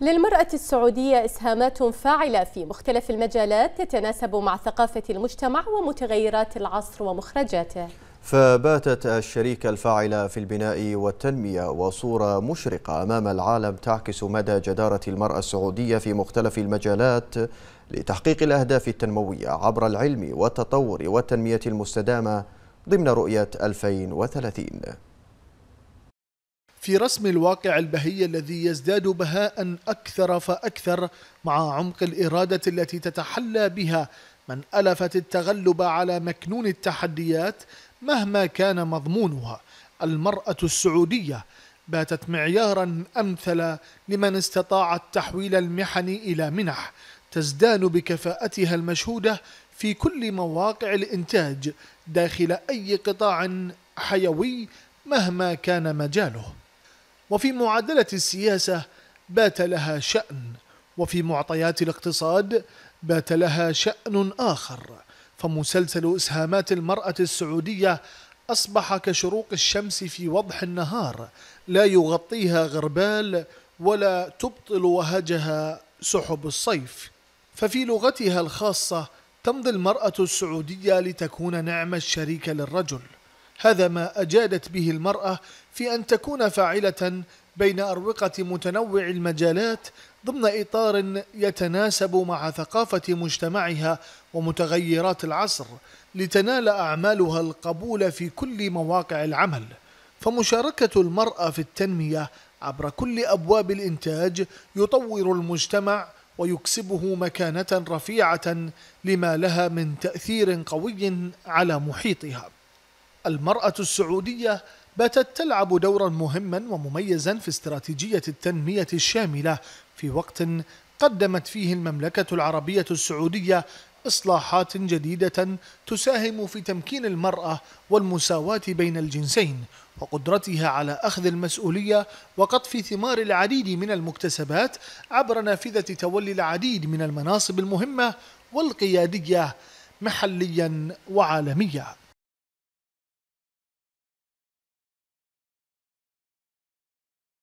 للمرأة السعودية إسهامات فاعلة في مختلف المجالات تتناسب مع ثقافة المجتمع ومتغيرات العصر ومخرجاته فباتت الشريكة الفاعلة في البناء والتنمية وصورة مشرقة أمام العالم تعكس مدى جدارة المرأة السعودية في مختلف المجالات لتحقيق الأهداف التنموية عبر العلم والتطور والتنمية المستدامة ضمن رؤية 2030 في رسم الواقع البهي الذي يزداد بهاء أكثر فأكثر مع عمق الإرادة التي تتحلى بها من ألفت التغلب على مكنون التحديات مهما كان مضمونها المرأة السعودية باتت معيارا أمثل لمن استطاعت تحويل المحن إلى منح تزدان بكفاءتها المشهودة في كل مواقع الإنتاج داخل أي قطاع حيوي مهما كان مجاله وفي معادلة السياسة بات لها شأن وفي معطيات الاقتصاد بات لها شأن آخر فمسلسل إسهامات المرأة السعودية أصبح كشروق الشمس في وضح النهار لا يغطيها غربال ولا تبطل وهجها سحب الصيف ففي لغتها الخاصة تمضي المرأة السعودية لتكون نعم الشريك للرجل هذا ما أجادت به المرأة في أن تكون فاعلة بين أروقة متنوع المجالات ضمن إطار يتناسب مع ثقافة مجتمعها ومتغيرات العصر لتنال أعمالها القبول في كل مواقع العمل فمشاركة المرأة في التنمية عبر كل أبواب الإنتاج يطور المجتمع ويكسبه مكانة رفيعة لما لها من تأثير قوي على محيطها المرأة السعودية باتت تلعب دورا مهما ومميزا في استراتيجية التنمية الشاملة في وقت قدمت فيه المملكة العربية السعودية إصلاحات جديدة تساهم في تمكين المرأة والمساواة بين الجنسين وقدرتها على أخذ المسؤولية وقطف ثمار العديد من المكتسبات عبر نافذة تولي العديد من المناصب المهمة والقيادية محليا وعالميا